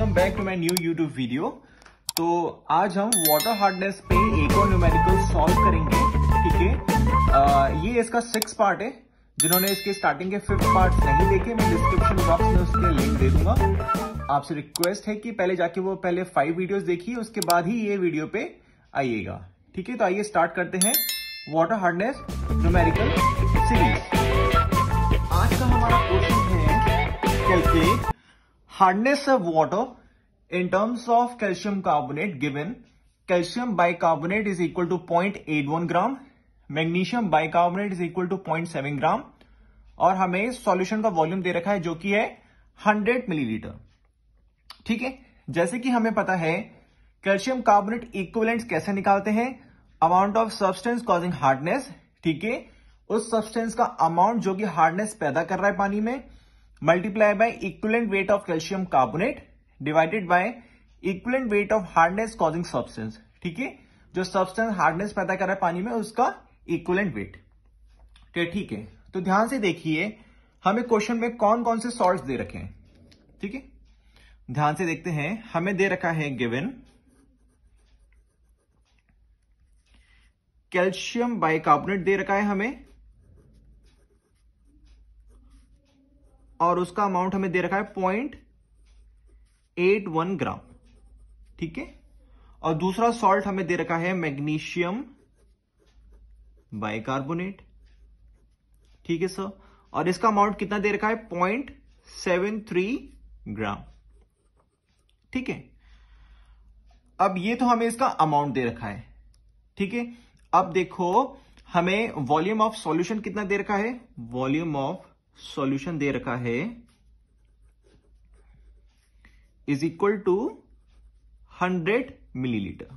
Welcome back to my new YouTube video तो आज हम वाटर हार्डनेस पे एक और न्यूमेरिकल सॉल्व करेंगे ठीक है ये इसका सिक्स पार्ट है जिन्होंने इसके स्टार्टिंग के फिफ्थ पार्ट नहीं देखे मैं डिस्क्रिप्शन बॉक्स में उसके लिंक दे दूंगा आपसे रिक्वेस्ट है कि पहले जाके वो पहले फाइव वीडियोस देखिए उसके बाद ही ये वीडियो पे आइएगा ठीक है तो आइए स्टार्ट करते हैं वाटर हार्डनेस न्यूमेरिकल सीरीज आज का हमारा क्वेश्चन है calculate hardness of water in terms of calcium carbonate given calcium bicarbonate is equal to 0.81 gram magnesium bicarbonate is equal to 0.7 gram और हमें इस सॉल्यूशन का वॉल्यूम दे रखा है जो कि है 100 मिलीलीटर ठीक है जैसे कि हमें पता है कैल्शियम कार्बोनेट इक्विवेलेंट्स कैसे निकालते हैं amount of substance causing hardness ठीक है उस सब्सटेंस का अमाउंट जो कि हार्डनेस पैदा कर रहा है पानी में multiply by equivalent weight of calcium carbonate divided by equivalent weight of hardness causing substance ठीक है जो सब्सटेंस हार्डनेस पैदा कर रहा है पानी में उसका इक्वलेंट वेट ठीक है तो ध्यान से देखिए हमें क्वेश्चन में कौन कौन से सॉल्ट दे रखे हैं ठीक है ध्यान से देखते हैं हमें दे रखा है गिवन कैल्शियम बाइकार्बोनेट दे रखा है हमें और उसका अमाउंट हमें दे रखा है पॉइंट एट वन ग्राम ठीक है और दूसरा सॉल्ट हमें दे रखा है मैग्नीशियम बाइकार्बोनेट ठीक है सर और इसका अमाउंट कितना दे रखा है पॉइंट सेवन थ्री ग्राम ठीक है अब ये तो हमें इसका अमाउंट दे रखा है ठीक है अब देखो हमें वॉल्यूम ऑफ सॉल्यूशन कितना दे रखा है वॉल्यूम ऑफ सॉल्यूशन दे रखा है is equal to hundred millilitre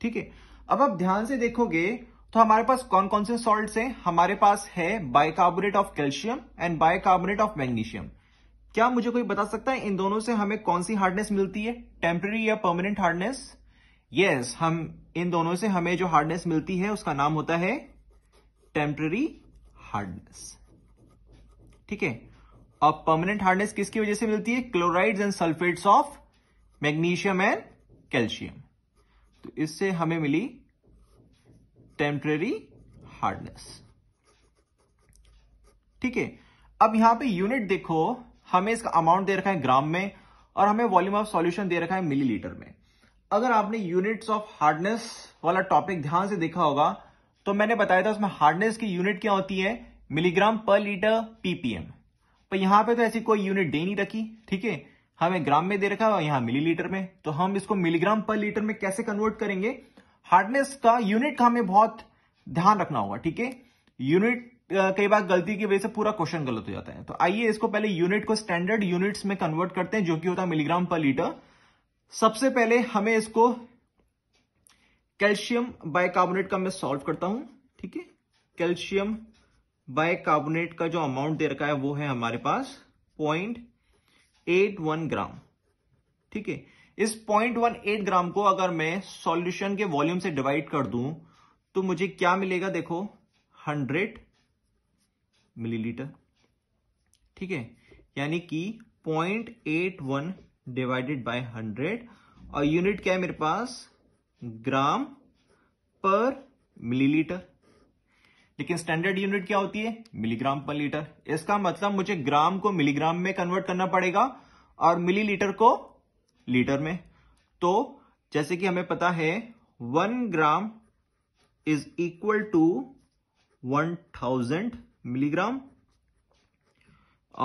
ठीक है अब आप ध्यान से देखोगे तो हमारे पास कौन कौन से सॉल्ट हैं हमारे पास है bicarbonate of calcium and bicarbonate of magnesium क्या मुझे कोई बता सकता है इन दोनों से हमें कौन सी हार्डनेस मिलती है टेम्पररी या परमानेंट हार्डनेस यस हम इन दोनों से हमें जो हार्डनेस मिलती है उसका नाम होता है टेम्पररी हार्डनेस ठीक है अब परमानेंट हार्डनेस किसकी वजह से मिलती है chlorides and sulphates of magnesium and calcium तो इससे हमें मिली टेम्परेरी हार्डनेस ठीक है अब यहां पे यूनिट देखो हमें इसका अमाउंट दे रखा है ग्राम में और हमें वॉल्यूम ऑफ सॉल्यूशन दे रखा है मिलीलीटर में अगर आपने यूनिट्स ऑफ हार्डनेस वाला टॉपिक ध्यान से देखा होगा तो मैंने बताया था उसमें हार्डनेस की यूनिट क्या होती है मिलीग्राम पर लीटर पीपीएम पर यहां पे तो ऐसी कोई यूनिट दे नहीं रखी ठीक है हमें ग्राम में दे रखा है और यहां मिलीलीटर में तो हम इसको मिलीग्राम पर लीटर में कैसे कन्वर्ट करेंगे हार्डनेस का यूनिट का हमें बहुत ध्यान रखना होगा ठीक है यूनिट कई बार गलती की वजह से पूरा क्वेश्चन गलत हो जाता है तो आइए इसको पहले यूनिट को स्टैंडर्ड यूनिट्स में कन्वर्ट करते हैं जो कि होता है मिलीग्राम पर लीटर सबसे पहले हमें इसको कैल्शियम बाइकार्बोनेट का मैं सॉल्व करता हूं ठीक है कैल्शियम बाय कार्बोनेट का जो अमाउंट दे रखा है वो है हमारे पास पॉइंट एट वन ग्राम ठीक है इस पॉइंट वन एट ग्राम को अगर मैं सॉल्यूशन के वॉल्यूम से डिवाइड कर दूं तो मुझे क्या मिलेगा देखो हंड्रेड मिलीलीटर ठीक है यानी कि point eight one divided by hundred और यूनिट क्या है मेरे पास ग्राम पर मिलीलीटर लेकिन स्टैंडर्ड यूनिट क्या होती है मिलीग्राम पर लीटर इसका मतलब मुझे ग्राम को मिलीग्राम में कन्वर्ट करना पड़ेगा और मिलीलीटर को लीटर में तो जैसे कि हमें पता है one gram is equal to one thousand milligram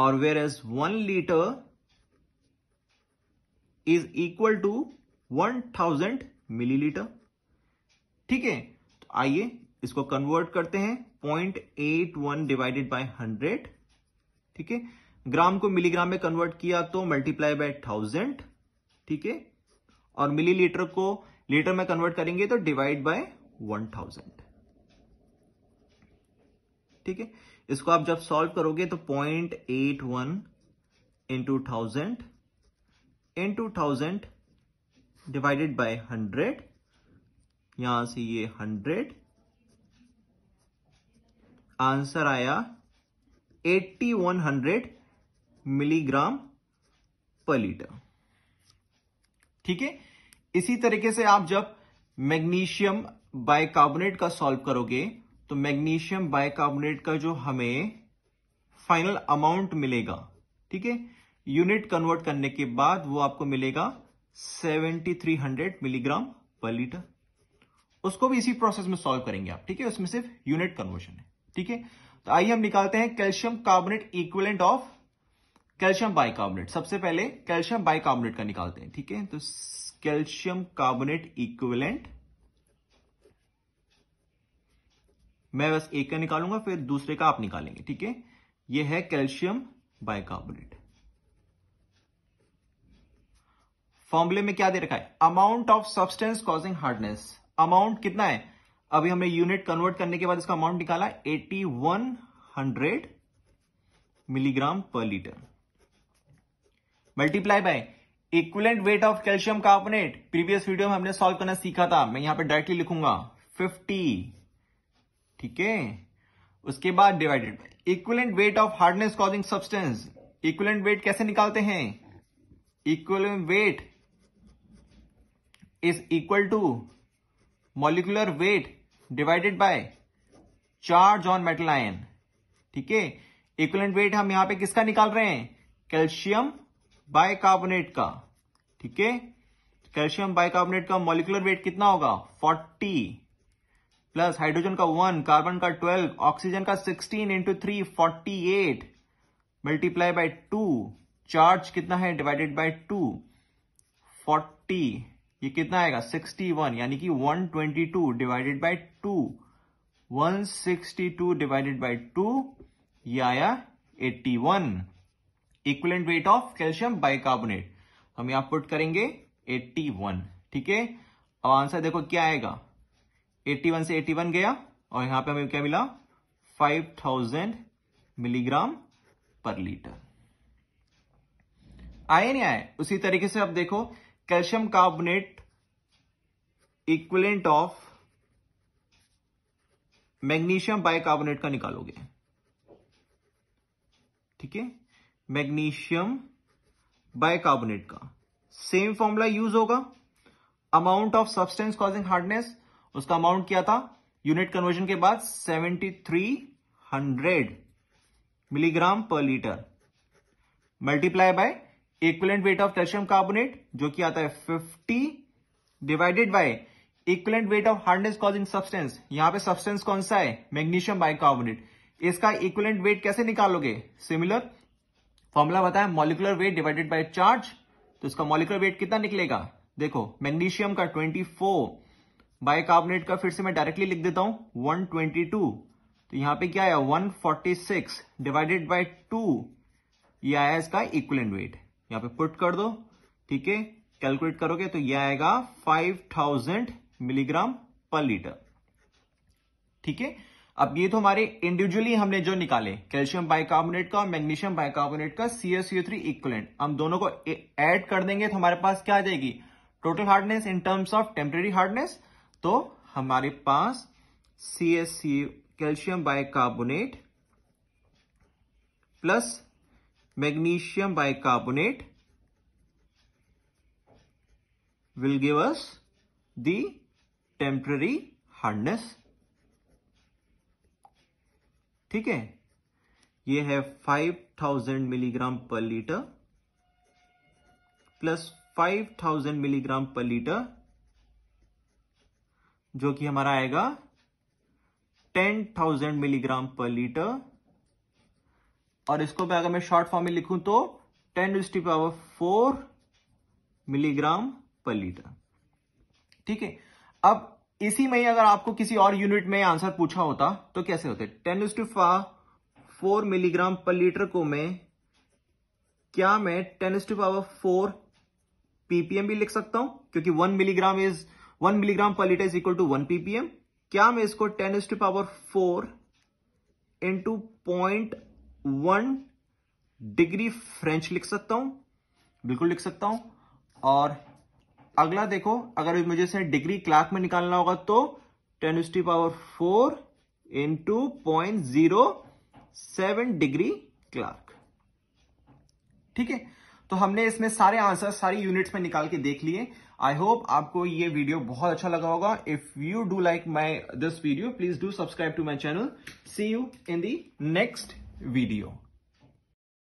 और whereas one litre is equal to one thousand millilitre ठीक है तो आइए इसको कन्वर्ट करते हैं point eight one divided by hundred ठीक है ग्राम को मिलीग्राम में कन्वर्ट किया तो मल्टीप्लाई बाय थाउजेंड ठीक है और मिलीलीटर को लीटर में कन्वर्ट करेंगे तो डिवाइड बाय वन थाउजेंड ठीक है इसको आप जब सॉल्व करोगे तो point eight one into thousand into thousand divided by hundred यहां से ये हंड्रेड आंसर आया 8100 मिलीग्राम पर लीटर ठीक है इसी तरीके से आप जब मैग्नीशियम बायकार्बोनेट का सॉल्व करोगे तो मैग्नीशियम बायकार्बोनेट का जो हमें फाइनल अमाउंट मिलेगा ठीक है यूनिट कन्वर्ट करने के बाद वो आपको मिलेगा 7300 मिलीग्राम पर लीटर उसको भी इसी प्रोसेस में सॉल्व करेंगे आप ठीक है उसमें सिर्फ यूनिट कन्वर्शन है ठीक है तो आइए हम निकालते हैं calcium carbonate equivalent of calcium bicarbonate सबसे पहले कैल्शियम बाइकार्बोनेट का निकालते हैं ठीक है तो कैल्शियम कार्बोनेट इक्विवेलेंट मैं बस एक का निकालूंगा फिर दूसरे का आप निकालेंगे ठीक है यह है कैल्शियम बाइकार्बोनेट फॉर्मूले में क्या दे रखा है amount of substance causing hardness amount कितना है अभी हमने यूनिट कन्वर्ट करने के बाद इसका अमाउंट निकाला eighty one hundred milligram per litre multiply by equivalent weight of calcium carbonate previous video में हमने सॉल्व करना सीखा था मैं यहां पे डायरेक्टली लिखूंगा 50 ठीक है उसके बाद divided by equivalent weight of hardness causing substance equivalent weight कैसे निकालते हैं equal weight is equal to molecular weight divided by charge on metal ion ठीक है इक्वलेंट वेट हम यहां पे किसका निकाल रहे हैं कैल्शियम बाइकार्बोनेट का ठीक है कैल्शियम बाइकार्बोनेट का मॉलिकुलर वेट कितना होगा 40 प्लस हाइड्रोजन का वन कार्बन का ट्वेल्व ऑक्सीजन का sixteen into three forty eight multiply by two charge कितना है डिवाइडेड बाय टू फोर्टी ये कितना आएगा 61 यानी कि 122 डिवाइडेड बाय 2 162 डिवाइडेड बाय 2 ये आया 81 equivalent weight of calcium bicarbonate हम यहां पुट करेंगे 81 ठीक है अब आंसर देखो क्या आएगा 81 से 81 गया और यहां पे हमें क्या मिला 5000 मिलीग्राम पर लीटर आए नहीं आए उसी तरीके से अब देखो calcium carbonate equivalent of magnesium bicarbonate का निकालोगे ठीक है मैग्नीशियम बाइकार्बोनेट का सेम फॉर्मूला यूज होगा amount of substance causing hardness उसका अमाउंट क्या था यूनिट कन्वर्जन के बाद 7300 milligram per litre multiply by equivalent weight of calcium carbonate जो कि आता है fifty divided by equivalent weight of hardness causing substance यहां पे सब्सटेंस कौन सा है मैग्नीशियम बाइकार्बोनेट इसका इक्वलेंट वेट कैसे निकालोगे सिमिलर फॉर्मूला बताया molecular weight divided by charge तो इसका मॉलिकुलर वेट कितना निकलेगा देखो मैग्नीशियम का 24 बाइकार्बोनेट का फिर से मैं डायरेक्टली लिख देता हूं 122 तो यहां पे क्या आया 146 डिवाइडेड बाय 2 ये आया इसका इक्वलेंट वेट यहां पे पुट कर दो ठीक है कैलकुलेट करोगे तो यह आएगा 5000 मिलीग्राम पर लीटर ठीक है अब ये तो हमारे इंडिविजुअली हमने जो निकाले कैल्शियम बाइकार्बोनेट का और मैग्नीशियम बाइकार्बोनेट का सीएसयू थ्री इक्वलेंट हम दोनों को एड कर देंगे तो हमारे पास क्या आ जाएगी total hardness in terms of temporary hardness तो हमारे पास CS C calcium bicarbonate plus magnesium bicarbonate will give us the temporary hardness ठीक है ये है 5000 milligram per litre plus 5000 milligram per litre जो कि हमारा आएगा 10,000 मिलीग्राम पर लीटर और इसको मैं अगर मैं शॉर्ट फॉर्म में लिखूं तो ten to power four milligram per litre ठीक है अब इसी में ही अगर आपको किसी और यूनिट में आंसर पूछा होता तो कैसे होते ten to four milligram per litre को मैं क्या मैं ten to power four ppm भी लिख सकता हूं क्योंकि one milligram is one milligram per litre is equal to one ppm क्या मैं इसको ten to power four into point one degree French लिख सकता हूं बिल्कुल लिख सकता हूं और अगला देखो अगर मुझे इसे डिग्री क्लार्क में निकालना होगा तो ten to power four into point zero seven degree Clarke ठीक है तो हमने इसमें सारे आंसर सारी यूनिट्स में निकाल के देख लिए आई होप आपको ये वीडियो बहुत अच्छा लगा होगा if you do like my this video please do subscribe to my channel see you in the next video.